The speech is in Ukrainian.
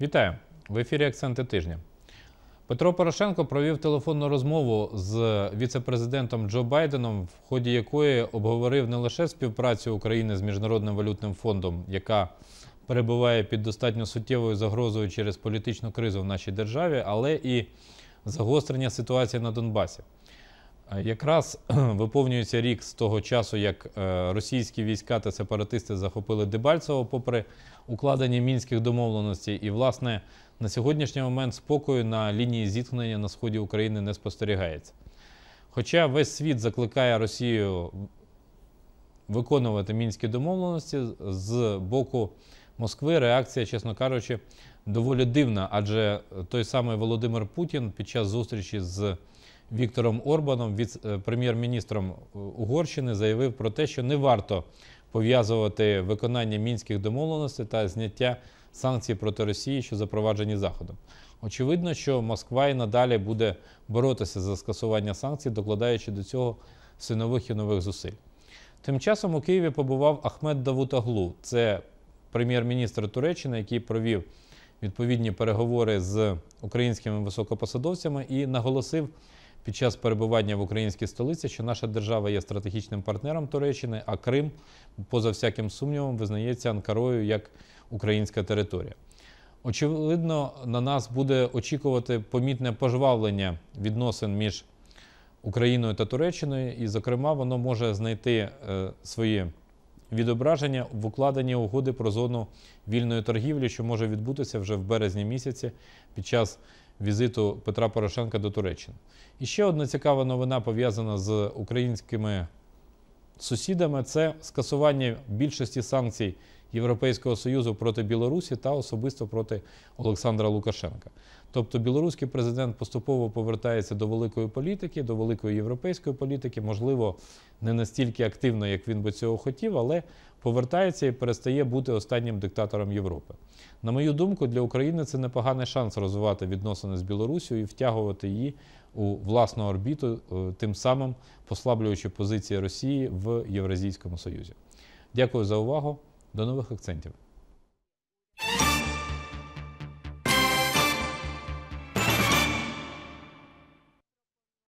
Вітаю в ефірі Акценти тижня. Петро Порошенко провів телефонну розмову з віцепрезидентом Джо Байденом, в ході якої обговорив не лише співпрацю України з Міжнародним валютним фондом, яка перебуває під достатньо суттєвою загрозою через політичну кризу в нашій державі, але і загострення ситуації на Донбасі. Якраз виповнюється рік з того часу, як е, російські війська та сепаратисти захопили Дебальцево, попри укладення мінських домовленостей, і власне на сьогоднішній момент спокою на лінії зіткнення на сході України не спостерігається. Хоча весь світ закликає Росію виконувати мінські домовленості з боку Москви, реакція, чесно кажучи, доволі дивна, адже той самий Володимир Путін під час зустрічі з Віктором Орбаном, від е, прем'єр-міністром Угорщини, заявив про те, що не варто пов'язувати виконання мінських домовленостей та зняття санкцій проти Росії, що запроваджені Заходом. Очевидно, що Москва і надалі буде боротися за скасування санкцій, докладаючи до цього синових і нових зусиль. Тим часом у Києві побував Ахмед Давутаглу, це прем'єр-міністр Туреччини, який провів відповідні переговори з українськими високопосадовцями і наголосив під час перебування в українській столиці, що наша держава є стратегічним партнером Туреччини, а Крим, поза всяким сумнівом, визнається Анкарою як українська територія. Очевидно, на нас буде очікувати помітне пожвавлення відносин між Україною та Туреччиною, і, зокрема, воно може знайти е, свої відображення в укладенні угоди про зону вільної торгівлі, що може відбутися вже в березні місяці під час візиту Петра Порошенка до Туреччини. І ще одна цікава новина пов'язана з українськими сусідами це скасування більшості санкцій Європейського союзу проти Білорусі та особисто проти Олександра Лукашенка. Тобто білоруський президент поступово повертається до великої політики, до великої європейської політики, можливо, не настільки активно, як він би цього хотів, але повертається і перестає бути останнім диктатором Європи. На мою думку, для України це непоганий шанс розвивати відносини з Білорусією і втягувати її у власну орбіту, е, тим самим послаблюючи позиції Росії в Євразійському Союзі. Дякую за увагу. До нових акцентів.